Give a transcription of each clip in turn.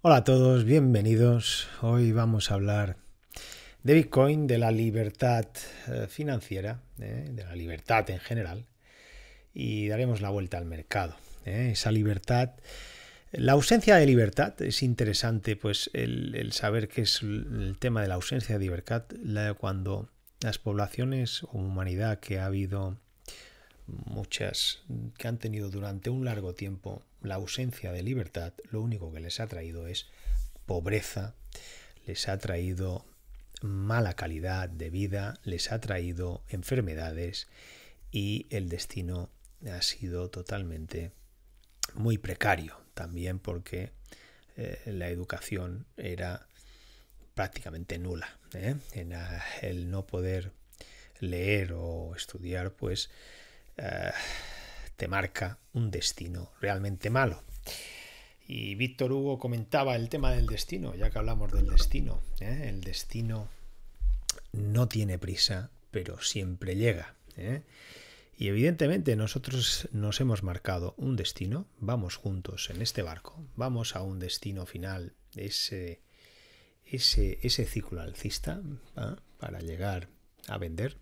Hola a todos, bienvenidos. Hoy vamos a hablar de Bitcoin, de la libertad eh, financiera, eh, de la libertad en general, y daremos la vuelta al mercado. Eh. Esa libertad, la ausencia de libertad, es interesante pues el, saber qué es el tema de la ausencia de libertad cuando las poblaciones o humanidad que ha habido muchas que han tenido durante un largo tiempo la ausencia de libertad lo único que les ha traído es pobreza, les ha traído mala calidad de vida, les ha traído enfermedades y el destino ha sido totalmente muy precario, también porque eh, la educación era prácticamente nula. ¿eh? el no poder leer o estudiar, pues eh, te marca un destino realmente malo. Y Víctor Hugo comentaba el tema del destino, ya que hablamos del destino. ¿eh? El destino no tiene prisa, pero siempre llega. ¿eh? Y evidentemente nosotros nos hemos marcado un destino, vamos juntos en este barco, vamos a un destino final, ese, ese, ese ciclo alcista ¿ah? para llegar a vender,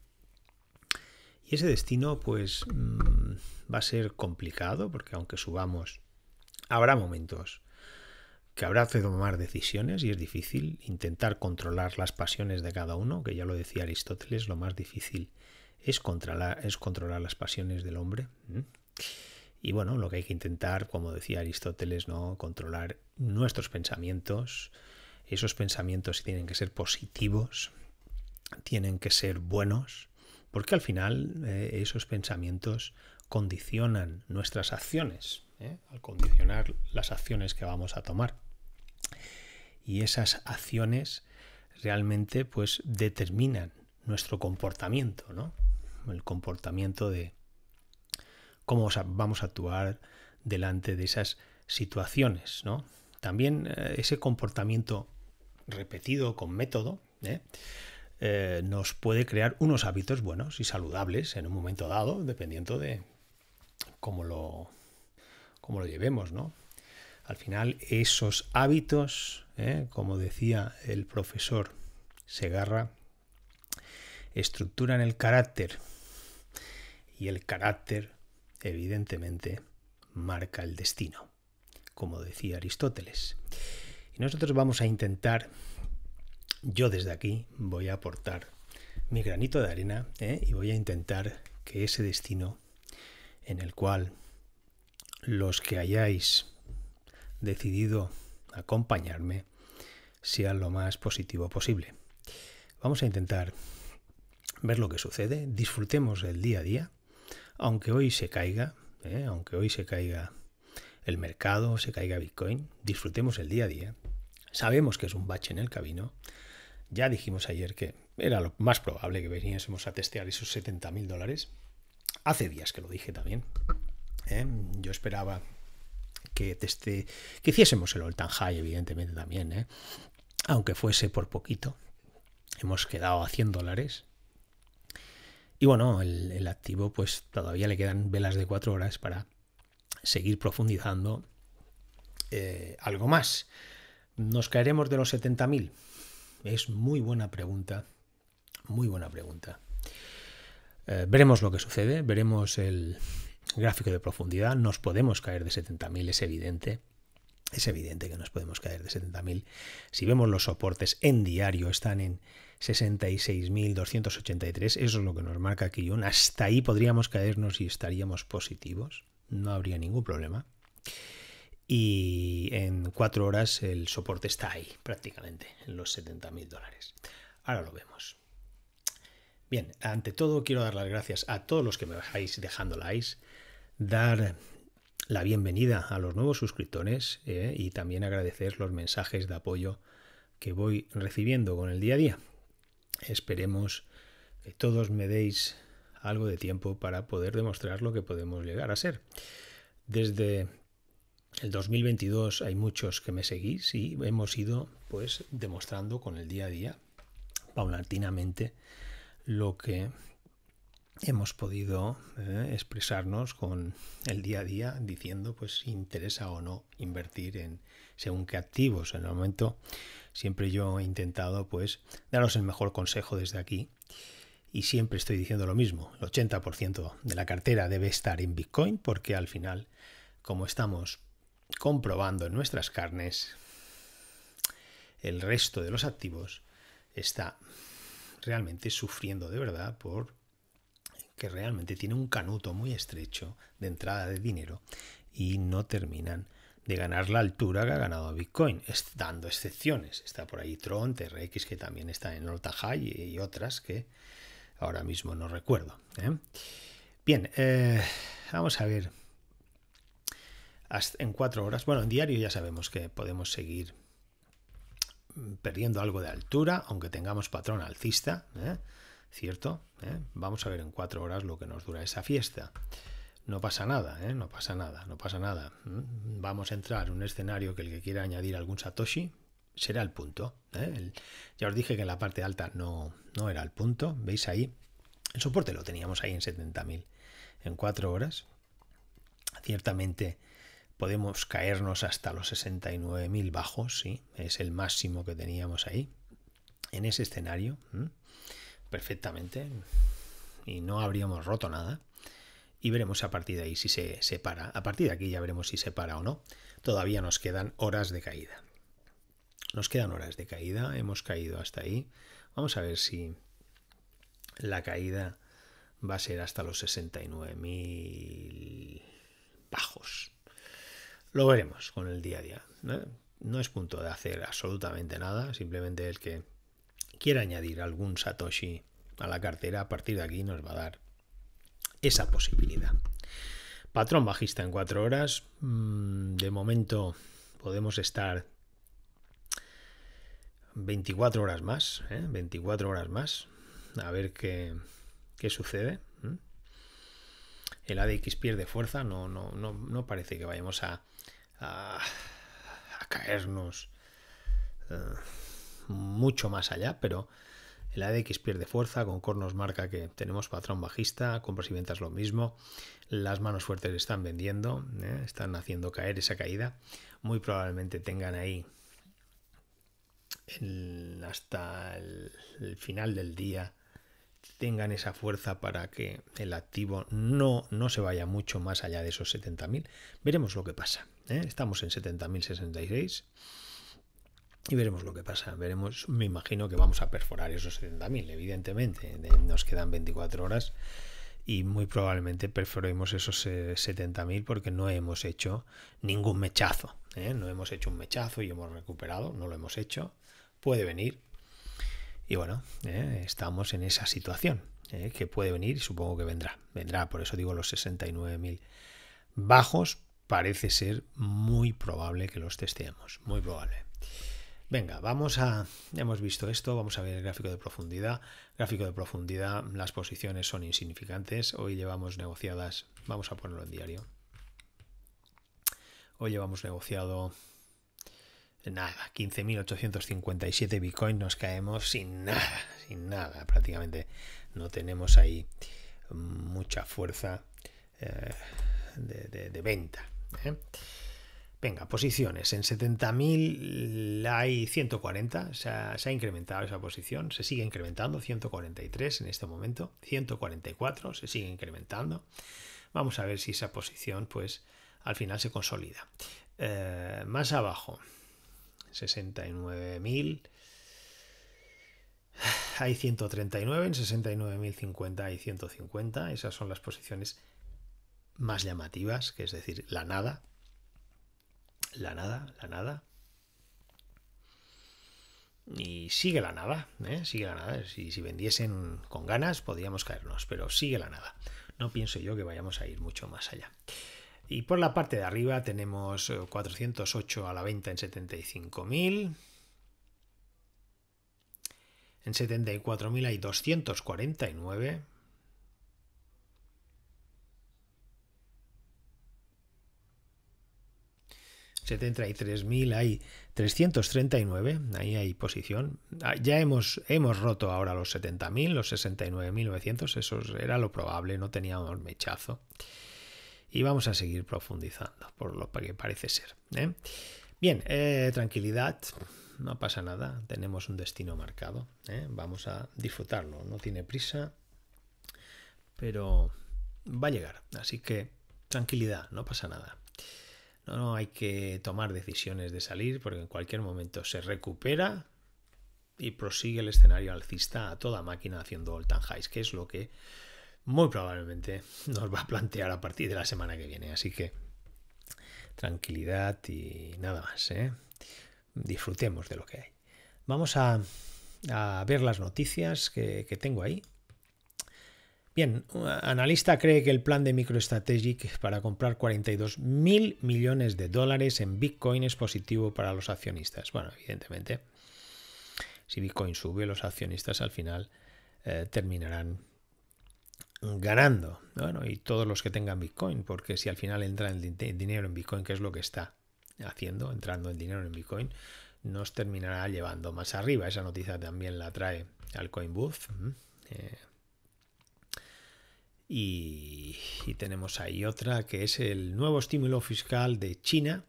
y ese destino pues mm, va a ser complicado porque aunque subamos, habrá momentos que habrá que tomar decisiones y es difícil intentar controlar las pasiones de cada uno, que ya lo decía Aristóteles, lo más difícil es controlar, es controlar las pasiones del hombre. Y bueno, lo que hay que intentar, como decía Aristóteles, ¿no? controlar nuestros pensamientos. Esos pensamientos tienen que ser positivos, tienen que ser buenos, porque al final eh, esos pensamientos condicionan nuestras acciones, ¿eh? al condicionar las acciones que vamos a tomar. Y esas acciones realmente pues determinan nuestro comportamiento, ¿no? El comportamiento de cómo vamos a actuar delante de esas situaciones, También eh, ese comportamiento repetido con método, eh, nos puede crear unos hábitos buenos y saludables en un momento dado, dependiendo de cómo lo, lo llevemos, ¿no? Al final, esos hábitos, ¿eh? como decía el profesor Segarra, estructuran el carácter y el carácter, evidentemente, marca el destino, como decía Aristóteles. Y nosotros vamos a intentar yo desde aquí voy a aportar mi granito de arena ¿eh? y voy a intentar que ese destino en el cual los que hayáis decidido acompañarme sea lo más positivo posible. Vamos a intentar ver lo que sucede, disfrutemos el día a día, aunque hoy se caiga, ¿eh? aunque hoy se caiga el mercado, se caiga Bitcoin, disfrutemos el día a día, Sabemos que es un bache en el camino. Ya dijimos ayer que era lo más probable que veniésemos a testear esos 70.000 mil dólares. Hace días que lo dije también. ¿eh? Yo esperaba que, teste, que hiciésemos el all-time high, evidentemente también, ¿eh? aunque fuese por poquito. Hemos quedado a 100 dólares. Y bueno, el, activo, pues todavía le quedan velas de 4 horas para seguir profundizando eh, algo más. ¿Nos caeremos de los 70.000? Es muy buena pregunta, muy buena pregunta. Eh, veremos lo que sucede, veremos el gráfico de profundidad, nos podemos caer de 70.000, es evidente. Es evidente que nos podemos caer de 70.000. Si vemos los soportes en diario, están en 66.283. Eso es lo que nos marca aquí. Hasta ahí podríamos caernos y estaríamos positivos. No habría ningún problema y en cuatro horas el soporte está ahí prácticamente, en los 70 mil dólares. Ahora lo vemos. Bien, ante todo quiero dar las gracias a todos los que me vais dejando likes, dar la bienvenida a los nuevos suscriptores eh, y también agradecer los mensajes de apoyo que voy recibiendo con el día a día. Esperemos que todos me deis algo de tiempo para poder demostrar lo que podemos llegar a ser. Desde el 2022 hay muchos que me seguís y hemos ido pues demostrando con el día a día paulatinamente lo que hemos podido eh, expresarnos con el día a día diciendo pues si interesa o no invertir en según qué activos en el momento siempre yo he intentado pues daros el mejor consejo desde aquí y siempre estoy diciendo lo mismo el 80% de la cartera debe estar en bitcoin porque al final como estamos comprobando en nuestras carnes el resto de los activos está realmente sufriendo de verdad por que realmente tiene un canuto muy estrecho de entrada de dinero y no terminan de ganar la altura que ha ganado Bitcoin, dando excepciones. Está por ahí Tron, TRX, que también está en Alta High y otras que ahora mismo no recuerdo. ¿eh? Bien, eh, vamos a ver en cuatro horas. Bueno, en diario ya sabemos que podemos seguir mm, perdiendo algo de altura, aunque tengamos patrón alcista, ¿eh? ¿cierto? ¿Eh? Vamos a ver en cuatro horas lo que nos dura esa fiesta. No pasa nada, ¿eh? no pasa nada, no pasa nada. ¿Mm? Vamos a entrar en un escenario que el que quiera añadir algún Satoshi será el punto. ya os dije que en la parte alta no, no era el punto, veis ahí. El soporte lo teníamos ahí en 70.000. En cuatro horas, ciertamente podemos caernos hasta los 69.000 bajos, ¿sí? es el máximo que teníamos ahí, en ese escenario, perfectamente, y no habríamos roto nada. Y veremos a partir de ahí si se separa. A partir de aquí ya veremos si se para o no. Todavía nos quedan horas de caída. Nos quedan horas de caída, hemos caído hasta ahí. Vamos a ver si la caída va a ser hasta los 69.000 bajos. Lo veremos con el día a día. ¿no? es punto de hacer absolutamente nada, simplemente el que quiera añadir algún Satoshi a la cartera a partir de aquí nos va a dar esa posibilidad. Patrón bajista en 4 horas. Mm, de momento podemos estar 24 horas más, 24 ¿eh? horas más, a ver qué, sucede. El ADX pierde fuerza, no, no, no parece que vayamos a, a, caernos eh, mucho más allá, pero el ADX pierde fuerza, con cornos marca que tenemos patrón bajista, compras y ventas lo mismo, las manos fuertes están vendiendo, eh, están haciendo caer esa caída, muy probablemente tengan ahí hasta el, final del día tengan esa fuerza para que el activo no, no se vaya mucho más allá de esos 70.000. Veremos lo que pasa. ¿eh? Estamos en 70.066 y veremos lo que pasa. Veremos, me imagino que vamos a perforar esos 70.000, evidentemente. Nos quedan 24 horas y muy probablemente perforemos esos 70.000 eh, porque no hemos hecho ningún mechazo. ¿eh? No hemos hecho un mechazo y hemos recuperado, no lo hemos hecho. Puede venir. Y bueno, estamos en esa situación que puede venir y supongo que vendrá. Vendrá, por eso digo los 69.000 bajos, parece ser muy probable que los testeemos, muy probable. Venga, vamos a... Hemos visto esto, vamos a ver el gráfico de profundidad. Gráfico de profundidad, las posiciones son insignificantes. Hoy llevamos negociadas, vamos a ponerlo en diario. Hoy llevamos negociado nada, 15.857 Bitcoin, nos caemos sin nada, sin nada prácticamente. No tenemos ahí mucha fuerza eh, de venta. ¿eh? Venga, posiciones. En 70.000 hay 140, se ha incrementado esa posición, se sigue incrementando, 143 en este momento, 144 se sigue incrementando. Vamos a ver si esa posición, pues, al final se consolida. Eh, más abajo, 69.000. Hay 139, en 69.050 hay 150, esas son las posiciones más llamativas, que es decir, la nada, la nada, la nada. Y sigue la nada, ¿eh? sigue la nada. Si, si vendiesen con ganas, podríamos caernos, pero sigue la nada. No pienso yo que vayamos a ir mucho más allá. Y por la parte de arriba tenemos 408 eh, a la venta en 75.000. En 74.000 hay 249. 73.000 hay 339, ahí hay posición. Ah, ya hemos, hemos roto ahora los 70.000, los 69.900, eso era lo probable, no teníamos mechazo. Y vamos a seguir profundizando, por lo que parece ser. ¿eh? Bien, eh, tranquilidad, no pasa nada, tenemos un destino marcado, ¿eh? vamos a disfrutarlo, no tiene prisa, pero va a llegar, así que tranquilidad, no pasa nada. No hay que tomar decisiones de salir porque en cualquier momento se recupera y prosigue el escenario alcista a toda máquina haciendo all time highs, que es lo que muy probablemente nos va a plantear a partir de la semana que viene. Así que tranquilidad y nada más. ¿eh? Disfrutemos de lo que hay. Vamos a, ver las noticias que tengo ahí. Bien, analista cree que el plan de MicroStrategic para comprar 42 mil millones de dólares en Bitcoin es positivo para los accionistas. Bueno, evidentemente, si Bitcoin sube, los accionistas al final eh, terminarán ganando. Bueno, y todos los que tengan Bitcoin, porque si al final entra el, dinero en Bitcoin, que es lo que está haciendo, entrando el dinero en Bitcoin, nos terminará llevando más arriba. Esa noticia también la trae al CoinBooth. Mm, eh, y, tenemos ahí otra que es el nuevo estímulo fiscal de China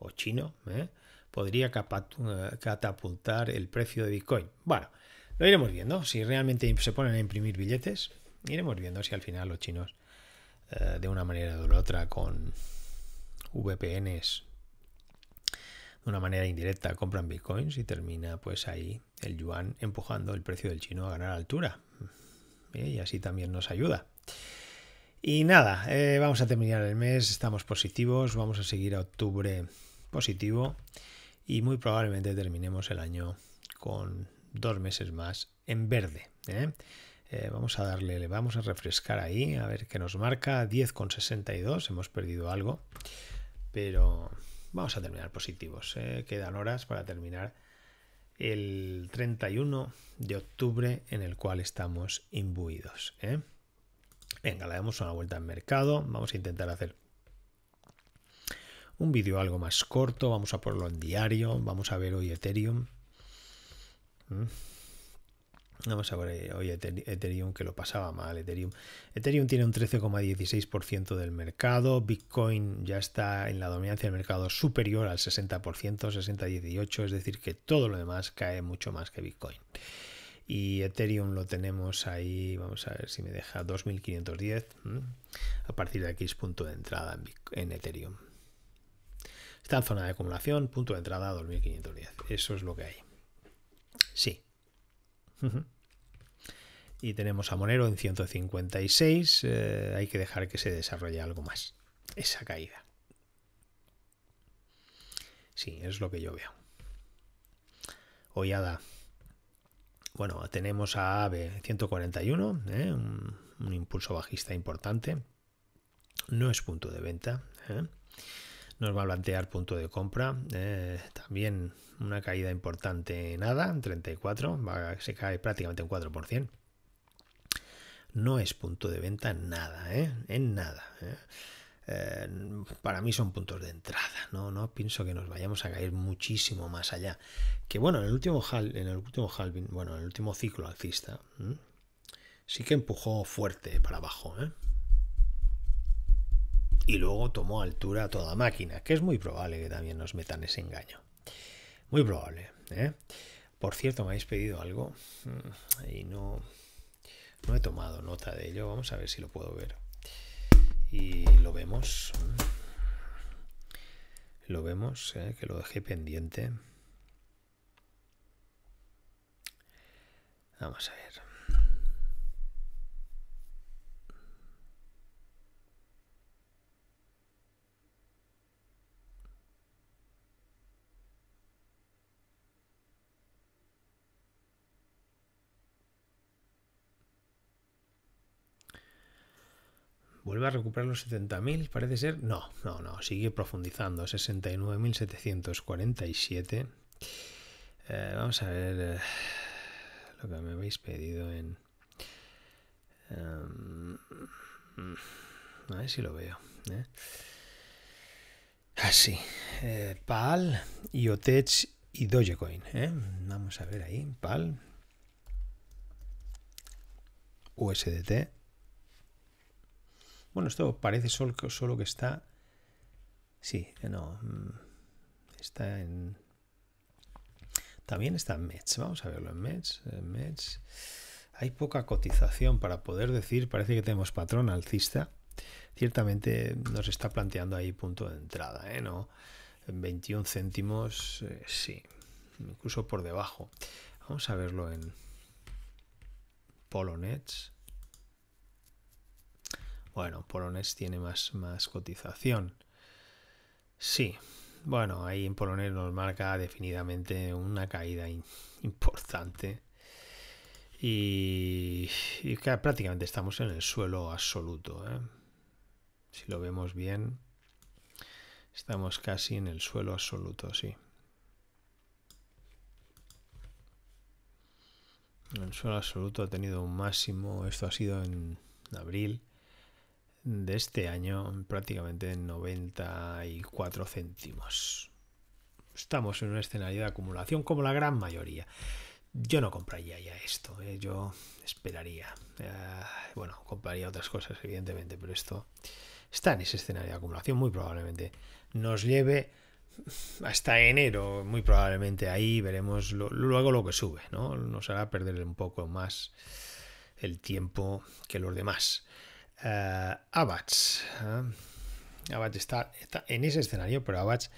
o chino ¿eh? podría eh, catapultar el precio de Bitcoin. Bueno, lo iremos viendo. Si realmente se ponen a imprimir billetes, iremos viendo si al final los chinos eh, de una manera o de otra con VPNs de una manera indirecta compran bitcoins y termina pues ahí el yuan empujando el precio del chino a ganar altura y así también nos ayuda. Y nada, eh, vamos a terminar el mes, estamos positivos, vamos a seguir a octubre positivo y muy probablemente terminemos el año con dos meses más en verde. ¿eh? Eh, vamos a darle, le vamos a refrescar ahí, a ver qué nos marca. 10,62, hemos perdido algo, pero vamos a terminar positivos. Quedan horas para terminar el 31 de octubre en el cual estamos imbuidos. ¿eh? Venga, le damos una vuelta al mercado. Vamos a intentar hacer un vídeo algo más corto. Vamos a ponerlo en diario. Vamos a ver hoy Ethereum. Mm. Vamos a ver hoy Ethereum que lo pasaba mal. Ethereum, Ethereum tiene un 13,16% del mercado. Bitcoin ya está en la dominancia del mercado superior al 60%, 60-18%. Es decir, que todo lo demás cae mucho más que Bitcoin. Y Ethereum lo tenemos ahí, vamos a ver si me deja 2510 a partir de aquí es punto de entrada en, en Ethereum. Está en zona de acumulación, punto de entrada 2510. Eso es lo que hay. Y tenemos a Monero en 156. Eh, hay que dejar que se desarrolle algo más. Esa caída. Sí, es lo que yo veo. Hoyada. Bueno, tenemos a AVE 141, eh, un, impulso bajista importante. No es punto de venta. Eh nos va a plantear punto de compra. Eh, también una caída importante en nada, en 34, se cae prácticamente un 4%. No es punto de venta en nada, ¿eh? en nada. ¿eh? para mí son puntos de entrada, ¿no? No pienso que nos vayamos a caer muchísimo más allá. Que bueno, en el último, hal, en el último bueno, el último ciclo alcista, sí que empujó fuerte para abajo, y luego tomó altura toda máquina, que es muy probable que también nos metan ese engaño. Muy probable. ¿eh? Por cierto, me habéis pedido algo mm, y no, no he tomado nota de ello. Vamos a ver si lo puedo ver. Y lo vemos. Mm, lo vemos, ¿eh? que lo dejé pendiente. Vamos a ver. vuelve a recuperar los 70.000, parece ser. No, no, no, sigue profundizando, 69.747. Eh, vamos a ver eh, lo que me habéis pedido en... Em, a ver si lo veo. ¿eh? Así. Ah, eh, PAL, IOTech y Dogecoin. Vamos a ver ahí. PAL. USDT. Bueno, esto parece solo, solo que está... Sí, eh, no. Mm, está en... También está en Mets. Vamos a verlo en Mets. Hay poca cotización para poder decir, parece que tenemos patrón alcista. Ciertamente nos está planteando ahí punto de entrada, ¿eh? 21 céntimos, eh, sí, incluso por debajo. Vamos a verlo en Nets, bueno, Polonés tiene más, más cotización. Sí, bueno, ahí en Polonés nos marca definitivamente una caída importante. Y, que prácticamente estamos en el suelo absoluto. ¿eh? Si lo vemos bien, estamos casi en el suelo absoluto, sí. En el suelo absoluto ha tenido un máximo, esto ha sido en abril, de este año prácticamente 94 céntimos. Estamos en un escenario de acumulación como la gran mayoría. Yo no compraría ya esto, ¿eh? yo esperaría. Ah, bueno, compraría otras cosas, evidentemente, pero esto está en ese escenario de acumulación. Muy probablemente nos lleve hasta enero, muy probablemente ahí veremos lo, luego lo que sube, ¿no? Nos hará perder un poco más el tiempo que los demás uh, eh, Abats. Eh, está, en ese escenario, pero Abats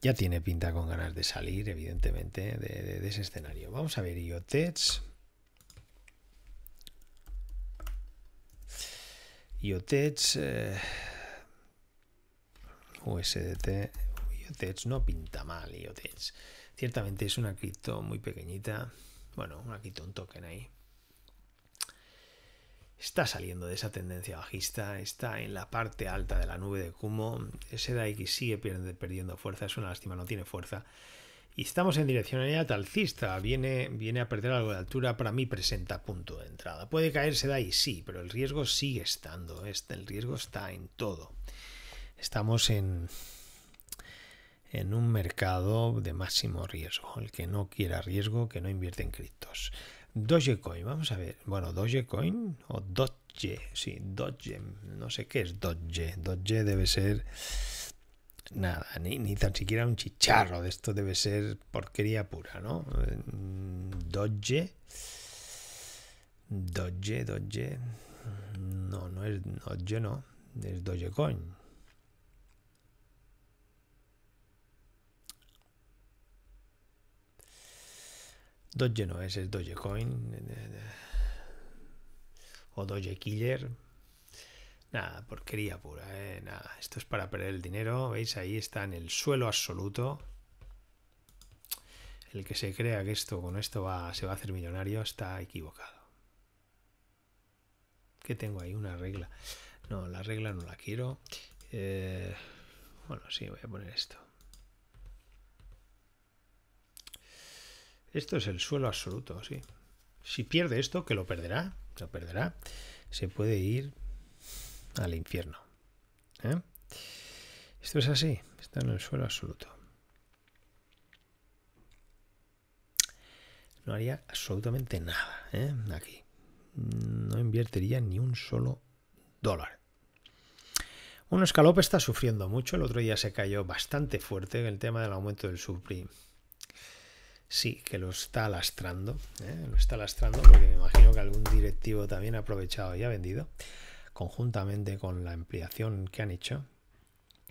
ya tiene pinta con ganas de salir, evidentemente, de, ese escenario. Vamos a ver IOTEX. IOTEX. Eh, USDT. no pinta mal, IOTEX. Ciertamente es una cripto muy pequeñita. Bueno, una cripto, un token ahí está saliendo de esa tendencia bajista, está en la parte alta de la nube de Kumo, ese DAX sigue perdiendo fuerza, es una lástima, no tiene fuerza. Y estamos en dirección a alcista, viene, viene a perder algo de altura, para mí presenta punto de entrada. Puede caerse de ahí, sí, pero el riesgo sigue estando, este, el riesgo está en todo. Estamos en, en un mercado de máximo riesgo, el que no quiera riesgo, que no invierte en criptos. Dogecoin, vamos a ver. Bueno, Dogecoin o Doge, sí, Doge, no sé qué es Doge. Doge debe ser nada, ni, tan siquiera un chicharro de esto, debe ser porquería pura, ¿no? Doge, Doge, Doge. No, no es Doge, no, es Dogecoin. Doge no es, es Dogecoin. Eh, eh, eh. O Doge Killer. Nada, porquería pura, ¿eh? Nada, esto es para perder el dinero. ¿Veis? Ahí está en el suelo absoluto. El que se crea que esto con esto va, se va a hacer millonario está equivocado. ¿Qué tengo ahí? Una regla. No, la regla no la quiero. bueno, sí, voy a poner esto. Esto es el suelo absoluto, sí. Si pierde esto, que lo perderá, lo perderá, se puede ir al infierno. ¿eh? Esto es así, está en el suelo absoluto. No haría absolutamente nada ¿eh? aquí. No invertiría ni un solo dólar. Un escalope está sufriendo mucho. El otro día se cayó bastante fuerte en el tema del aumento del subprime sí, que lo está lastrando, ¿eh? lo está lastrando porque me imagino que algún directivo también ha aprovechado y ha vendido, conjuntamente con la ampliación que han hecho,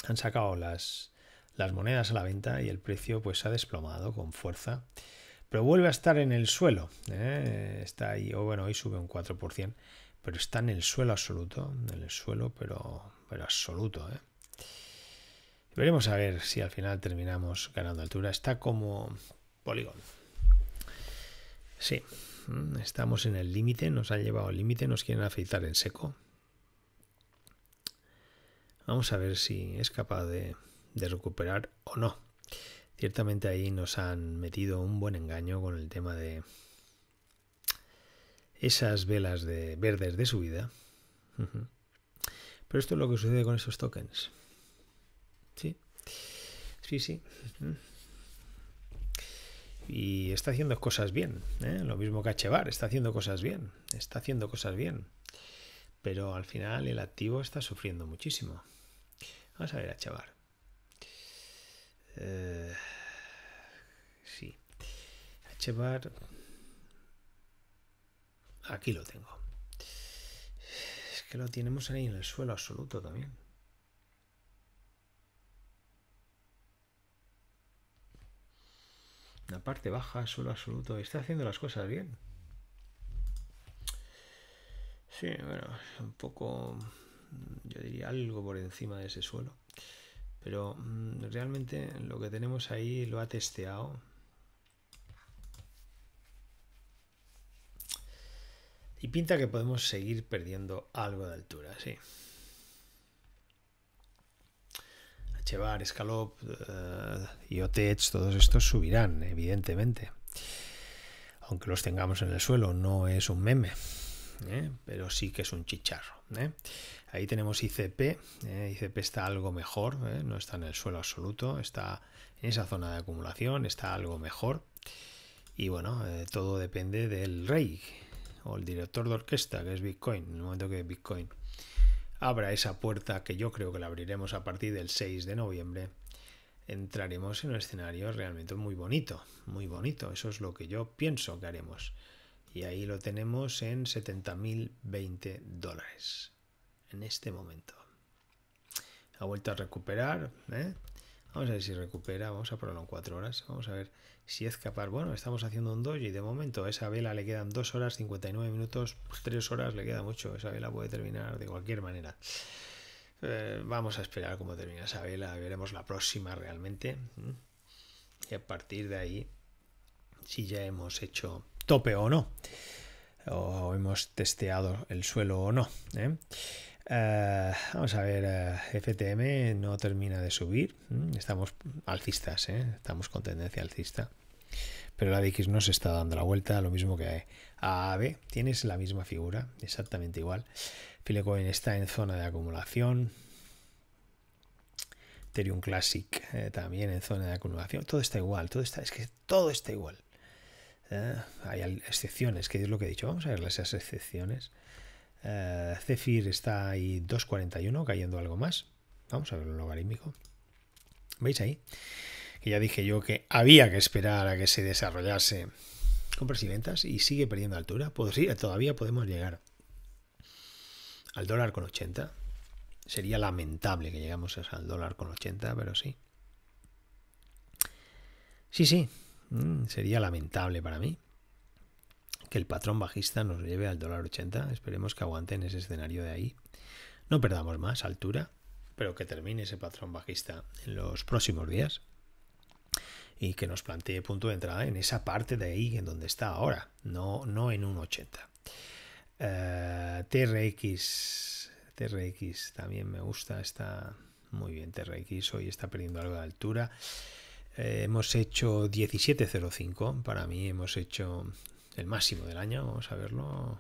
han sacado las, las monedas a la venta y el precio pues ha desplomado con fuerza, pero vuelve a estar en el suelo, ¿eh? está ahí, o bueno, hoy sube un 4%, pero está en el suelo absoluto, en el suelo pero, pero absoluto, ¿eh? Veremos a ver si al final terminamos ganando altura. Está como polígono Sí, mm, estamos en el límite, nos han llevado al límite, nos quieren afeitar en seco. Vamos a ver si es capaz de, recuperar o no. Ciertamente ahí nos han metido un buen engaño con el tema de esas velas de verdes de subida. Pero esto es lo que sucede con esos tokens. Sí, sí, sí y está haciendo cosas bien. ¿eh? Lo mismo que Achevar, está haciendo cosas bien, está haciendo cosas bien. Pero al final el activo está sufriendo muchísimo. Vamos a ver Achevar. Eh, sí. Aquí lo tengo. Es que lo tenemos ahí en el suelo absoluto también. parte baja, suelo absoluto, está haciendo las cosas bien. Sí, bueno, un poco, mm, yo diría algo por encima de ese suelo. Pero mm, realmente lo que tenemos ahí lo ha testeado. Y pinta que podemos seguir perdiendo algo de altura, sí. Chevar, Scalop, eh, todos estos subirán, evidentemente. Aunque los tengamos en el suelo, no es un meme, ¿eh? pero sí que es un chicharro. ¿eh? Ahí tenemos ICP, ¿eh? ICP está algo mejor, no está en el suelo absoluto, está en esa zona de acumulación, está algo mejor. Y bueno, todo depende del rey o el director de orquesta, que es Bitcoin, en el momento que Bitcoin abra esa puerta que yo creo que la abriremos a partir del 6 de noviembre, entraremos en un escenario realmente muy bonito, muy bonito. Eso es lo que yo pienso que haremos. Y ahí lo tenemos en 70.020 dólares en este momento. Ha vuelto a recuperar. ¿eh? Vamos a ver si recupera. Vamos a probarlo en 4 horas. Vamos a ver si es Bueno, estamos haciendo un doji de momento. A esa vela le quedan 2 horas 59 minutos, 3 pues horas le queda mucho. Esa vela puede terminar de cualquier manera. Eh, vamos a esperar cómo termina esa vela, veremos la próxima realmente. Y a partir de ahí, si ya hemos hecho tope o no, o hemos testeado el suelo o no. ¿eh? Eh, vamos a ver, eh, FTM no termina de subir. Mm, estamos alcistas, eh, estamos con tendencia alcista. Pero la DX no se está dando la vuelta, lo mismo que AAB. Tienes la misma figura, exactamente igual. Filecoin está en zona de acumulación. Ethereum Classic también en zona de acumulación. Todo está igual, todo está, es que todo está igual. hay excepciones, que es lo que he dicho. Vamos a ver las excepciones. Eh, Zephyr está ahí 2.41, cayendo algo más. Vamos a ver el logarítmico. ¿Veis ahí? Que ya dije yo que había que esperar a que se desarrollase compras y ventas y sigue perdiendo altura. sí, todavía podemos llegar al dólar con 80. Sería lamentable que llegamos al dólar con 80, pero sí. Sí, sí, mm, sería lamentable para mí que el patrón bajista nos lleve al dólar 80. Esperemos que aguante en ese escenario de ahí. No perdamos más altura, pero que termine ese patrón bajista en los próximos días y que nos plantee punto de entrada en esa parte de ahí en donde está ahora, no, no en un 80. Eh, TRX, TRX también me gusta, está muy bien TRX, hoy está perdiendo algo de altura. Eh, hemos hecho 17.05, para mí hemos hecho el máximo del año, vamos a verlo.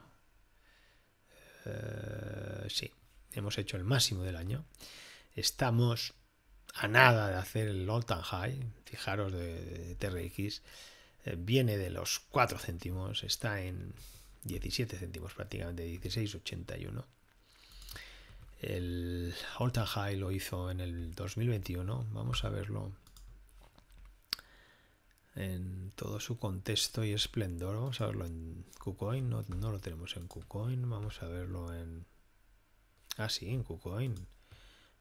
Eh, sí, hemos hecho el máximo del año. Estamos a nada de hacer el all time high, fijaros de, TRX, eh, viene de los 4 céntimos, está en 17 céntimos prácticamente, 16,81. El all time high lo hizo en el 2021, vamos a verlo en todo su contexto y esplendor. Vamos a verlo en KuCoin, no, lo tenemos en KuCoin, vamos a verlo en... Ah, sí, en KuCoin.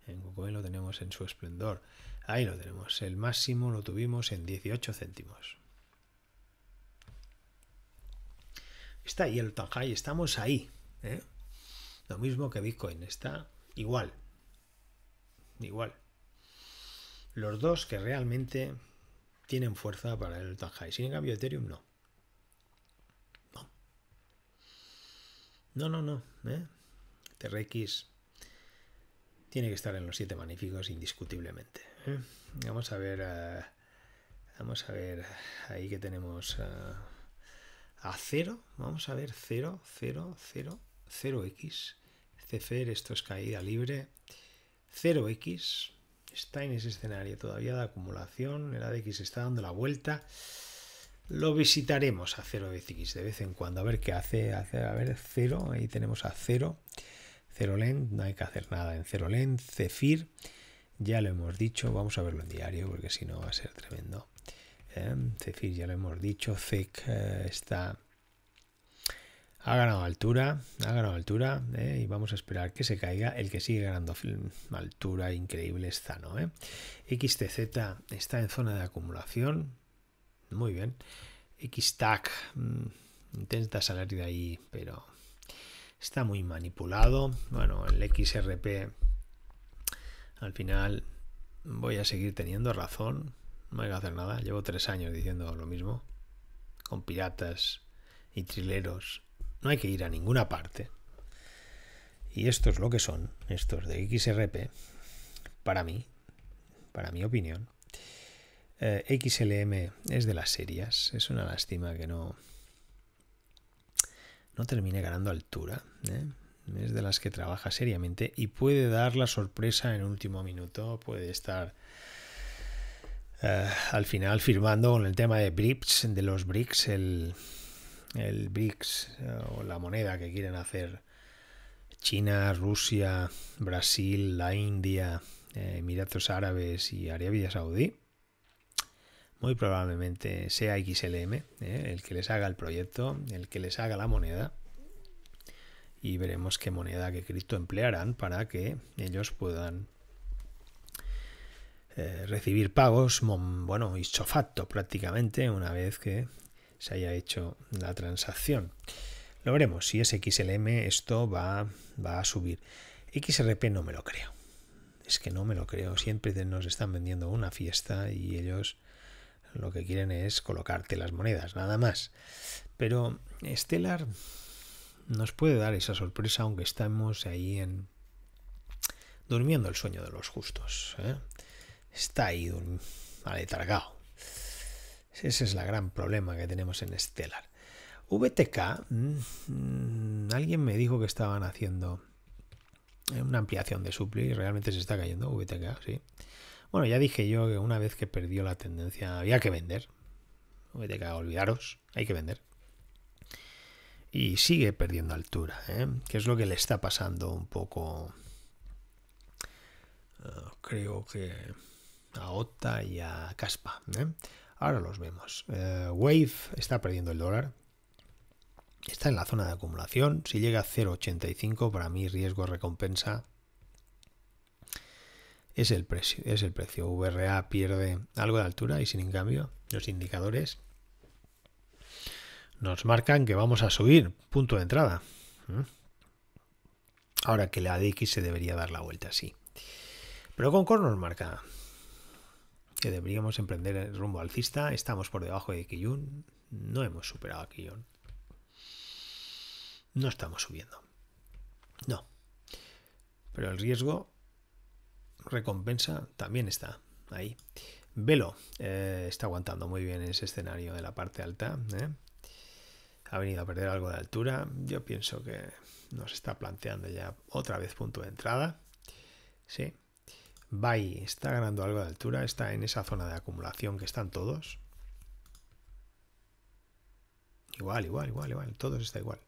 En KuCoin lo tenemos en su esplendor. Ahí lo tenemos, el máximo lo tuvimos en 18 céntimos. Está ahí el Tangai, estamos ahí. ¿eh? Lo mismo que Bitcoin, está igual. Igual. Los dos que realmente tienen fuerza para el Tanjai. Sin cambio, Ethereum no. No. No, no, no. ¿eh? TRX tiene que estar en los 7 magníficos indiscutiblemente. ¿eh? Vamos a ver. Uh, vamos a ver. Ahí que tenemos. Uh, a 0, vamos a ver 0, 0, 0, 0x. CFR, esto es caída libre. 0x, está en ese escenario todavía de acumulación, el ADX está dando la vuelta. Lo visitaremos a 0 x de vez en cuando, a ver qué hace, a ver 0, ahí tenemos a 0, 0 LEN, no hay que hacer nada en 0 LEN, Cefir, ya lo hemos dicho, vamos a verlo en diario porque si no va a ser tremendo. Eh, Cefir ya lo hemos dicho, Zek eh, está ha ganado altura, ha ganado altura eh, y vamos a esperar que se caiga. El que sigue ganando altura increíble es Zano. Eh? XTZ está en zona de acumulación. Muy bien. XTAC mm, intenta salir de ahí, pero está muy manipulado. Bueno, el XRP al final voy a seguir teniendo razón. No voy a hacer nada. Llevo tres años diciendo lo mismo. Con piratas y trileros no hay que ir a ninguna parte. Y esto es lo que son, estos de XRP, para mí, para mi opinión, eh, XLM es de las serias. Es una lástima que no, no termine ganando altura. ¿eh? Es de las que trabaja seriamente y puede dar la sorpresa en último minuto. Puede estar eh, al final firmando con el tema de BRICS, de los BRICS, el, el BRICS eh, o la moneda que quieren hacer China, Rusia, Brasil, la India, eh, Emiratos Árabes y Arabia Saudí, muy probablemente sea XLM eh, el que les haga el proyecto, el que les haga la moneda. Y veremos qué moneda, qué cripto emplearán para que ellos puedan recibir pagos, bueno, y facto prácticamente, una vez que se haya hecho la transacción. Lo veremos. Si es XLM, esto va, va a subir. XRP no me lo creo. Es que no me lo creo. Siempre nos están vendiendo una fiesta y ellos lo que quieren es colocarte las monedas, nada más. Pero Stellar nos puede dar esa sorpresa, aunque estamos ahí en durmiendo el sueño de los justos. ¿eh? Está ahí aletargado. Ese es el gran problema que tenemos en Stellar. VTK, mm, alguien me dijo que estaban haciendo eh, una ampliación de supli y realmente se está cayendo VTK, sí. Bueno, ya dije yo que una vez que perdió la tendencia había que vender. VTK, olvidaros, hay que vender. Y sigue perdiendo altura, ¿eh? que es lo que le está pasando un poco, eh, creo que a OTA y a Caspa. ¿eh? Ahora los vemos. Eh, Wave está perdiendo el dólar. Está en la zona de acumulación. Si llega a 0,85, para mí riesgo-recompensa es el, precio, es el precio. VRA pierde algo de altura y sin en cambio los indicadores nos marcan que vamos a subir. Punto de entrada. ¿Mm? Ahora que la ADX se debería dar la vuelta, sí. Pero Concord nos marca que deberíamos emprender el rumbo alcista. Estamos por debajo de Kiyun. No hemos superado a Kiyun. No estamos subiendo. No. Pero el riesgo recompensa también está ahí. Velo eh, está aguantando muy bien ese escenario de la parte alta. ¿eh? Ha venido a perder algo de altura. Yo pienso que nos está planteando ya otra vez punto de entrada. Sí, Bay está ganando algo de altura, está en esa zona de acumulación que están todos. Igual, igual, igual, igual, todos está igual.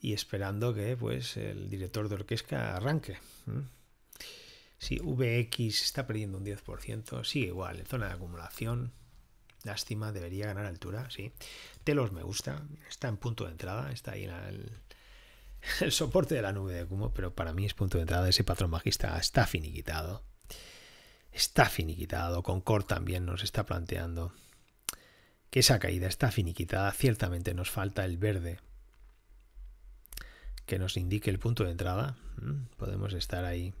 Y esperando que pues, el director de orquesta arranque. Si sí, VX está perdiendo un 10%, sigue igual, en zona de acumulación. Lástima, debería ganar altura, sí. Telos me gusta, está en punto de entrada, está ahí en el El soporte de la nube de Kumo, pero para mí es punto de entrada. Ese patrón magista está finiquitado. Está finiquitado. Concord también nos está planteando que esa caída está finiquitada. Ciertamente nos falta el verde que nos indique el punto de entrada. Mm, podemos estar ahí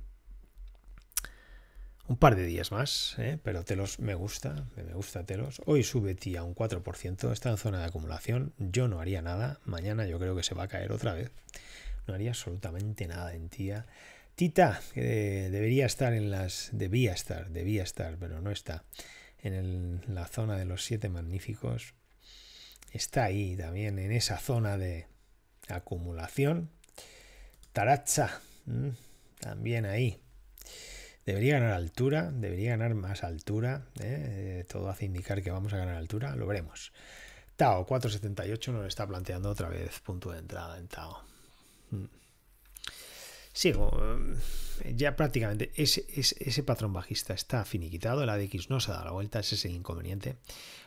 un par de días más, ¿eh? pero Telos me gusta, me gusta Telos. Hoy sube tía un 4%, está en zona de acumulación, yo no haría nada, mañana yo creo que se va a caer otra vez, no haría absolutamente nada en Tía ¿eh? Tita, que debería estar en las, debía estar, debía estar, pero no está, en, la zona de los siete magníficos, está ahí también, en esa zona de acumulación. Taracha, también ahí. Debería ganar altura, debería ganar más altura. ¿eh? Eh, todo hace indicar que vamos a ganar altura, lo veremos. Tao, 478 nos está planteando otra vez punto de entrada en Tao. Mm. Sigo. Eh, ya prácticamente ese, ese patrón bajista está finiquitado. El ADX no se ha dado la vuelta, ese es el inconveniente.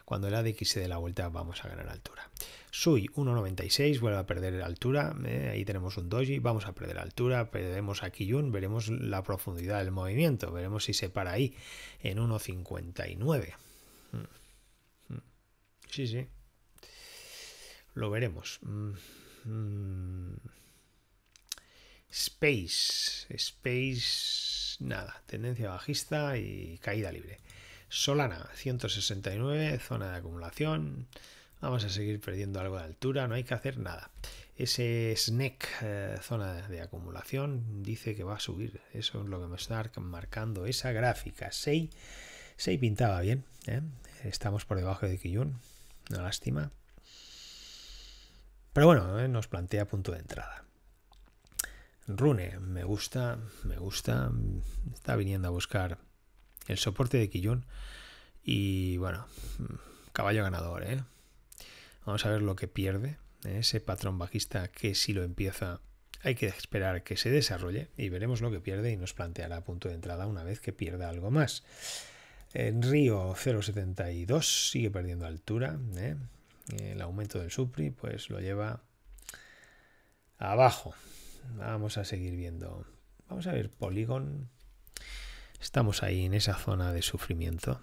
Cuando el ADX se dé la vuelta vamos a ganar altura. Sui 1.96 vuelve a perder altura, eh, ahí tenemos un doji, vamos a perder altura, Perdemos aquí un, veremos la profundidad del movimiento, veremos si se para ahí en 1.59. Mm, mm. Sí, sí. Lo veremos. Mm, space, Space, nada, tendencia bajista y caída libre. Solana, 169, zona de acumulación. Vamos a seguir perdiendo algo de altura, no hay que hacer nada. Ese SNEC, eh, zona de acumulación, dice que va a subir. Eso es lo que me está marcando esa gráfica. se pintaba bien. ¿eh? Estamos por debajo de Kiyun. Una lástima. Pero bueno, eh, nos plantea punto de entrada. Rune, me gusta, me gusta. Está viniendo a buscar el soporte de Quillón. Y bueno, caballo ganador, ¿eh? Vamos a ver lo que pierde ¿eh? ese patrón bajista que si lo empieza hay que esperar que se desarrolle y veremos lo que pierde y nos planteará punto de entrada una vez que pierda algo más. En Río 0.72 sigue perdiendo altura. ¿eh? El aumento del Supri pues lo lleva abajo. Vamos a seguir viendo. Vamos a ver Polygon. Estamos ahí en esa zona de sufrimiento.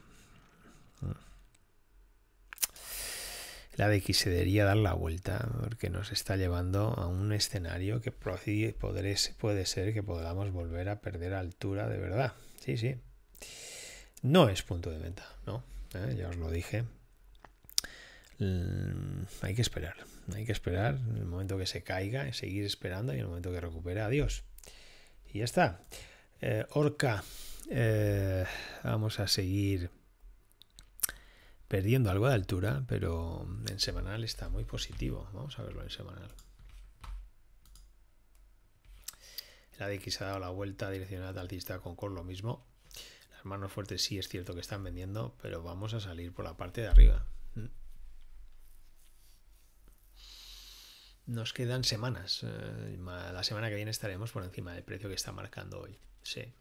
Mm. La de que se debería dar la vuelta, porque nos está llevando a un escenario que puede ser que podamos volver a perder altura de verdad. Sí, sí. No es punto de venta, ¿no? ¿Eh? Ya os lo dije. Mm, hay que esperar, hay que esperar en el momento que se caiga, seguir esperando y en el momento que recupera, adiós. Y ya está. Eh, Orca eh, vamos a seguir perdiendo algo de altura, pero en semanal está muy positivo. Vamos a verlo en semanal. El ADX ha dado la vuelta direccional alcista con Core lo mismo. Las manos fuertes sí es cierto que están vendiendo, pero vamos a salir por la parte de arriba. Mm. Nos quedan semanas. Eh, la semana que viene estaremos por encima del precio que está marcando hoy. Sí.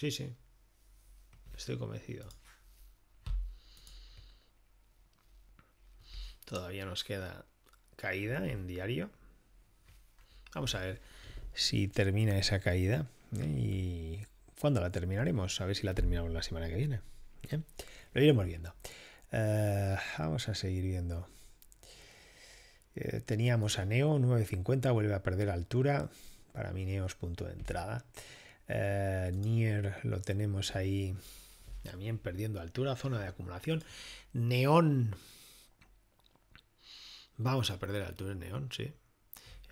Sí, sí. Estoy convencido. Todavía nos queda caída en diario. Vamos a ver si termina esa caída ¿eh? y cuándo la terminaremos. A ver si la terminamos la semana que viene. ¿eh? Lo iremos viendo. Eh, vamos a seguir viendo. teníamos a Neo 950, vuelve a perder altura. Para mí Neo es punto de entrada. Eh, Nier lo tenemos ahí también perdiendo altura, zona de acumulación. Neón. Vamos a perder altura en Neón, sí.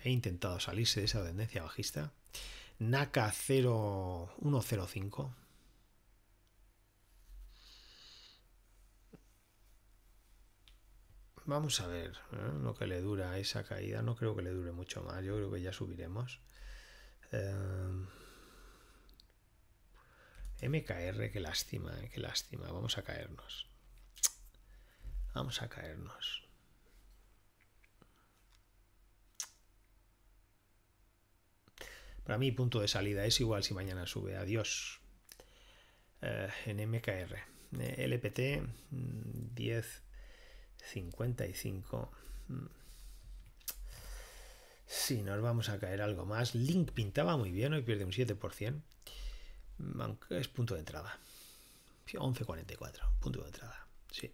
He intentado salirse de esa tendencia bajista. Naka 0105. Vamos a ver ¿eh? lo que le dura esa caída. No creo que le dure mucho más. Yo creo que ya subiremos. Eh... MKR, qué lástima, eh, qué lástima. Vamos a caernos. Vamos a caernos. Para mí, punto de salida es igual si mañana sube. Adiós. Eh, en MKR. LPT 10.55. Si nos vamos a caer algo más. Link pintaba muy bien, hoy pierde un 7% es punto de entrada. 11.44, punto de entrada, sí.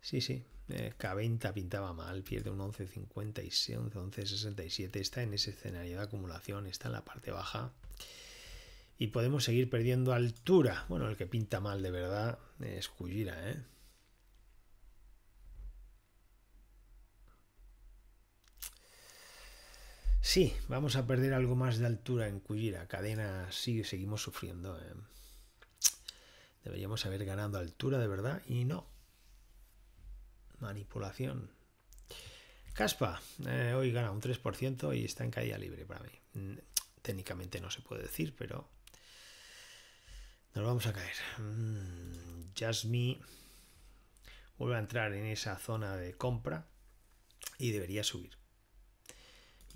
Sí, sí. Eh, K20 pintaba mal, pierde un 11.56, 11.67. Está en ese escenario de acumulación, está en la parte baja. Y podemos seguir perdiendo altura. Bueno, el que pinta mal de verdad es Kujira, ¿eh? Sí, vamos a perder algo más de altura en Cuyira. Cadena sigue, seguimos sufriendo. ¿eh? Deberíamos haber ganado altura de verdad y no. Manipulación. Caspa, eh, hoy gana un 3% y está en caída libre para mí. Mm, técnicamente no se puede decir, pero nos vamos a caer. Mm, Jasmine vuelve a entrar en esa zona de compra y debería subir.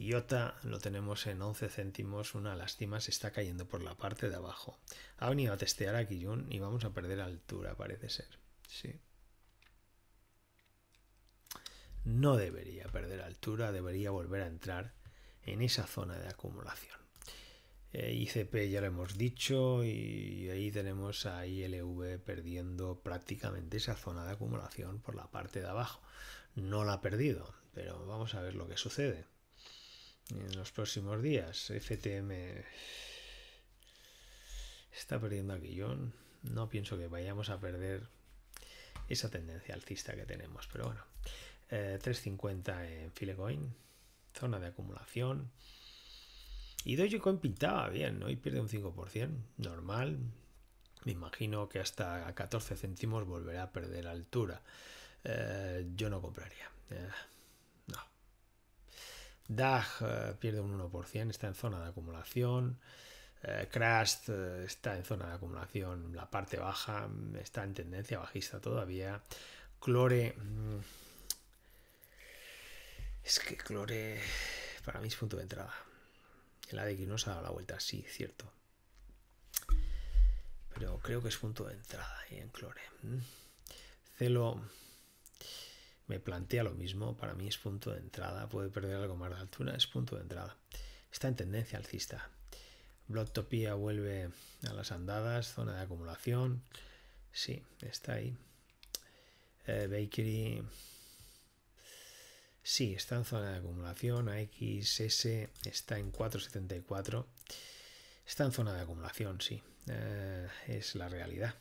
Iota lo tenemos en 11 céntimos, una lástima, se está cayendo por la parte de abajo. Ha venido a testear a Kijun y vamos a perder altura, parece ser. Sí. No debería perder altura, debería volver a entrar en esa zona de acumulación. Eh, ICP ya lo hemos dicho y ahí tenemos a ILV perdiendo prácticamente esa zona de acumulación por la parte de abajo. No la ha perdido, pero vamos a ver lo que sucede en los próximos días. FTM está perdiendo aquí. Yo No pienso que vayamos a perder esa tendencia alcista que tenemos, pero bueno. 3.50 eh, en Filecoin, zona de acumulación. Y Dogecoin pintaba bien, ¿no? Y pierde un 5%, normal. Me imagino que hasta a 14 céntimos volverá a perder altura. Eh, yo no compraría. Eh, DAG eh, pierde un 1%, está en zona de acumulación. Eh, eh, está en zona de acumulación, la parte baja mm, está en tendencia bajista todavía. Clore. Mm, es que Clore para mí es punto de entrada. El de no se la vuelta, sí, cierto. Pero creo que es punto de entrada ahí en Clore. Mm. Celo me plantea lo mismo, para mí es punto de entrada, puede perder algo más de altura, es punto de entrada. Está en tendencia alcista. Blocktopia vuelve a las andadas, zona de acumulación. Sí, está ahí. Eh, bakery. Sí, está en zona de acumulación. AXS está en 474. Está en zona de acumulación, sí. Eh, es la realidad.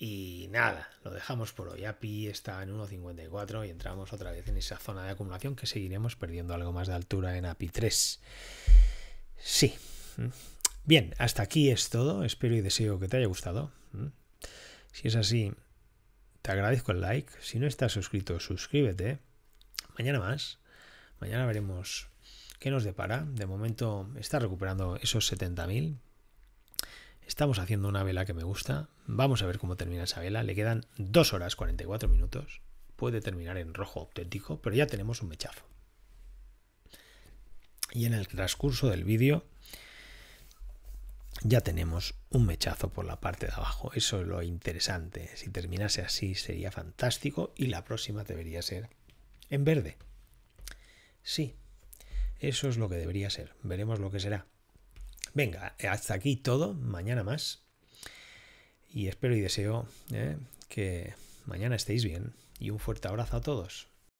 Y nada, lo dejamos por hoy. API está en 1.54 y entramos otra vez en esa zona de acumulación que seguiremos perdiendo algo más de altura en API 3. Sí. Bien, hasta aquí es todo. Espero y deseo que te haya gustado. Si es así, te agradezco el like. Si no estás suscrito, suscríbete. Mañana más. Mañana veremos qué nos depara. De momento está recuperando esos 70.000. Estamos haciendo una vela que me gusta. Vamos a ver cómo termina esa vela. Le quedan 2 horas 44 minutos. Puede terminar en rojo auténtico, pero ya tenemos un mechazo. Y en el transcurso del vídeo ya tenemos un mechazo por la parte de abajo. Eso es lo interesante. Si terminase así sería fantástico y la próxima debería ser en verde. Sí, eso es lo que debería ser. Veremos lo que será. Venga, eh, hasta aquí todo, mañana más. Y espero y deseo eh, que mañana estéis bien. Y un fuerte abrazo a todos.